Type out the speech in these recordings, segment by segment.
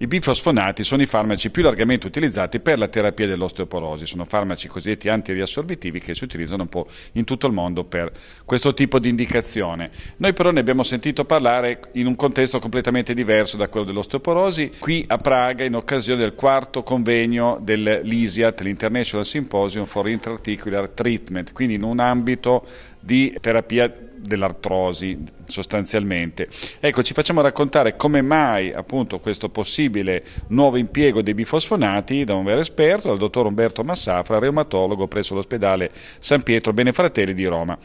I bifosfonati sono i farmaci più largamente utilizzati per la terapia dell'osteoporosi, sono farmaci cosiddetti antiriassorbitivi che si utilizzano un po' in tutto il mondo per questo tipo di indicazione. Noi però ne abbiamo sentito parlare in un contesto completamente diverso da quello dell'osteoporosi, qui a Praga in occasione del quarto convegno dell'ISIAT, l'International Symposium for Intraarticular Treatment, quindi in un ambito di terapia dell'artrosi sostanzialmente. Ecco, ci facciamo raccontare come mai appunto questo possibile nuovo impiego dei bifosfonati da un vero esperto, dal dottor Umberto Massafra, reumatologo presso l'ospedale San Pietro Benefratelli di Roma.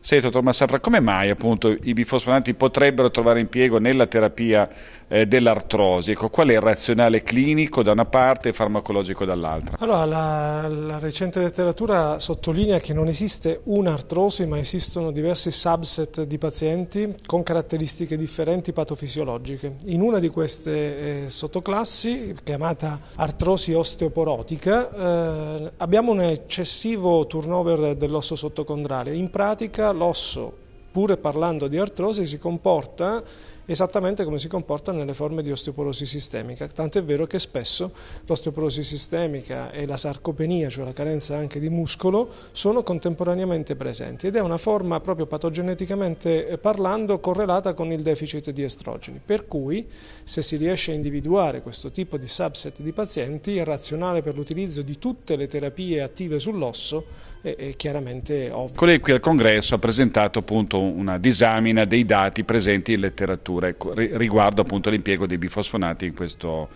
Sì, dottor Massafra, come mai appunto, i bifosfonati potrebbero trovare impiego nella terapia eh, dell'artrosi? Ecco, qual è il razionale clinico da una parte e farmacologico dall'altra? Allora, la, la, recente letteratura sottolinea che non esiste un'artrosi, ma esistono diversi subset di pazienti con caratteristiche differenti patofisiologiche. In una di queste eh, sottoclassi, chiamata artrosi osteoporotica, eh, abbiamo un eccessivo turnover dell'osso sottocondrale. In pratica l'osso, pur parlando di artrosi, si comporta esattamente come si comporta nelle forme di osteoporosi sistemica, tant'è vero che spesso l'osteoporosi sistemica e la sarcopenia, cioè la carenza anche di muscolo, sono contemporaneamente presenti ed è una forma proprio patogeneticamente eh, parlando correlata con il deficit di estrogeni, per cui se si riesce a individuare questo tipo di subset di pazienti è razionale per l'utilizzo di tutte le terapie attive sull'osso è, chiaramente ovvio. Colei qui al congresso ha presentato appunto una disamina dei dati presenti in letteratura Ecco, riguardo appunto l'impiego dei bifosfonati in questo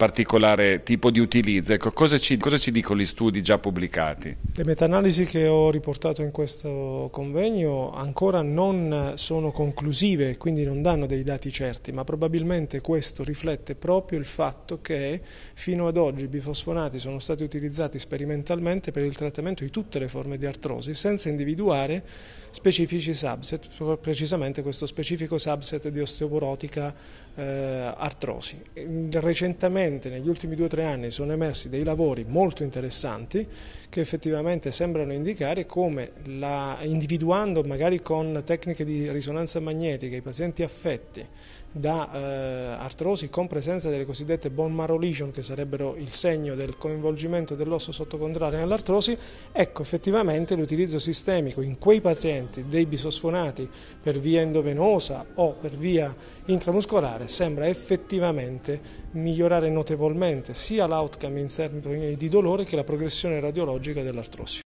particolare tipo di utilizzo. Ecco, cosa, ci, cosa ci dicono gli studi già pubblicati? Le meta-analisi che ho riportato in questo convegno ancora non sono conclusive, quindi non danno dei dati certi, ma probabilmente questo riflette proprio il fatto che fino ad oggi i bifosfonati sono stati utilizzati sperimentalmente per il trattamento di tutte le forme di artrosi, senza individuare specifici subset, precisamente questo specifico subset di osteoporotica eh, artrosi. Recentemente effettivamente negli ultimi due o tre anni sono emersi dei lavori molto interessanti che effettivamente sembrano indicare come la, individuando magari con tecniche di risonanza magnetica i pazienti affetti da eh, artrosi con presenza delle cosiddette bone marrow lesion che sarebbero il segno del coinvolgimento dell'osso sottocondrario nell'artrosi, ecco effettivamente l'utilizzo sistemico in quei pazienti dei bisosfonati per via endovenosa o per via intramuscolare sembra effettivamente migliorare notevolmente sia l'outcome in termini di dolore che la progressione radiologica dell'artrosi.